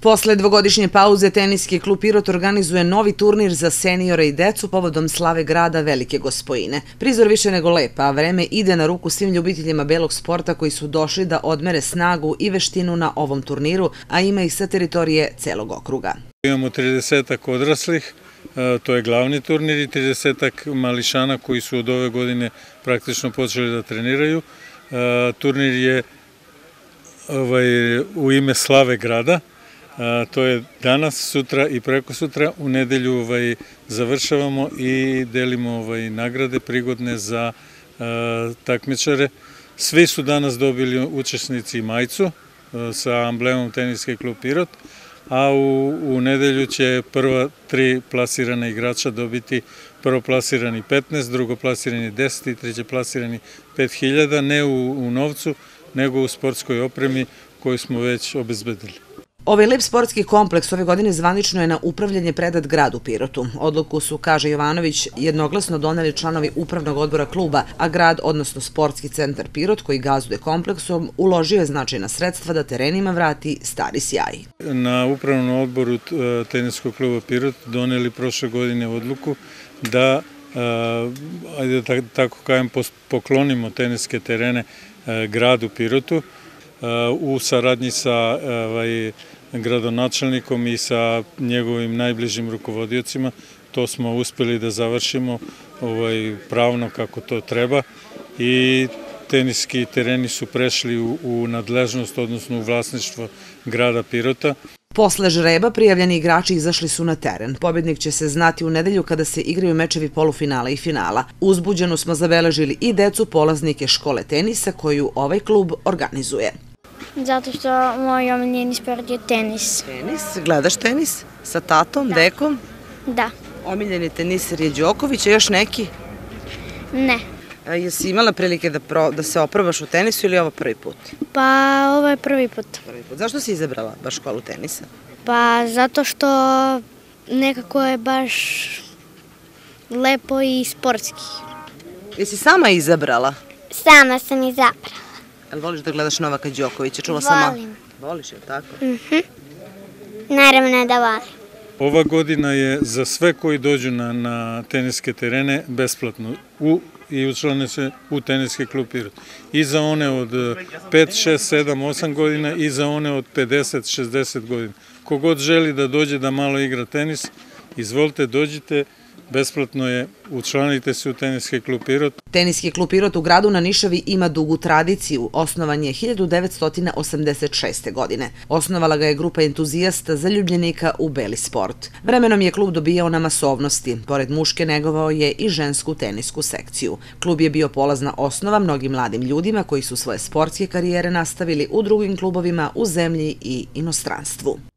Posle dvogodišnje pauze teniski klub Pirot organizuje novi turnir za seniore i decu povodom slave grada Velike Gospojine. Prizor više nego lepa, a vreme ide na ruku svim ljubiteljima belog sporta koji su došli da odmere snagu i veštinu na ovom turniru, a ima ih sa teritorije celog okruga. Imamo 30 odraslih, to je glavni turnir i 30 mališana koji su od ove godine praktično počeli da treniraju. Turnir je ovaj, u ime slave grada, to je danas, sutra i preko sutra. U nedelju ovaj, završavamo i delimo ovaj, nagrade prigodne za a, takmičare. Svi su danas dobili učesnici majicu a, sa amblemom teniske klub Pirot, a u, u nedelju će prva tri plasirana igrača dobiti prvo plasirani 15, drugo plasirani 10 i treće plasirani 5000, ne u, u novcu, nego u sportskoj opremi koju smo već obezbedili. Ovaj lep sportski kompleks ove godine zvanično je na upravljanje predat gradu Pirotu. Odluku su, kaže Jovanović, jednoglasno doneli članovi upravnog odbora kluba, a grad, odnosno sportski centar Pirot, koji gazduje kompleksom, uložio je značajna sredstva da terenima vrati stari sjaj. Na upravnom odboru e, teniskog kluba Pirot doneli prošle godine odluku da e, ajde da tako kajem, poklonimo teniske terene e, gradu Pirotu u saradnji sa ovaj, gradonačelnikom i sa njegovim najbližim rukovodiocima. To smo uspeli da završimo ovaj, pravno kako to treba i teniski tereni su prešli u, nadležnost, odnosno u vlasništvo grada Pirota. Posle žreba prijavljeni igrači izašli su na teren. Pobednik će se znati u nedelju kada se igraju mečevi polufinala i finala. Uzbuđeno smo zabeležili i decu polaznike škole tenisa koju ovaj klub organizuje. Zato što moj omiljeni sport je tenis. Tenis? Gledaš tenis? Sa tatom, da. dekom? Da. Omiljeni teniser je Đoković, a još neki? Ne. A jesi imala prilike da, pro, da se oprobaš u tenisu ili ovo prvi put? Pa ovo je prvi put. Prvi put. Zašto si izabrala baš školu tenisa? Pa zato što nekako je baš lepo i sportski. Jesi sama izabrala? Sama sam izabrala. Jel voliš da gledaš Novaka Đokovića? Čula sam... Volim. Voliš, jel tako? Mhm. Naravno da volim. Ova godina je za sve koji dođu na, na teniske terene besplatno u, i učlane se u teniski klub Pirot. I za one od 5, 6, 7, 8 godina i za one od 50, 60 godina. Kogod želi da dođe da malo igra tenis, izvolite, dođite, Besplatno je, učlanite se u teniski klub Pirot. Teniski klub Pirot u gradu na Nišavi ima dugu tradiciju. Osnovan je 1986. godine. Osnovala ga je grupa entuzijasta zaljubljenika u beli sport. Vremenom je klub dobijao na masovnosti. Pored muške negovao je i žensku tenisku sekciju. Klub je bio polazna osnova mnogim mladim ljudima koji su svoje sportske karijere nastavili u drugim klubovima u zemlji i inostranstvu.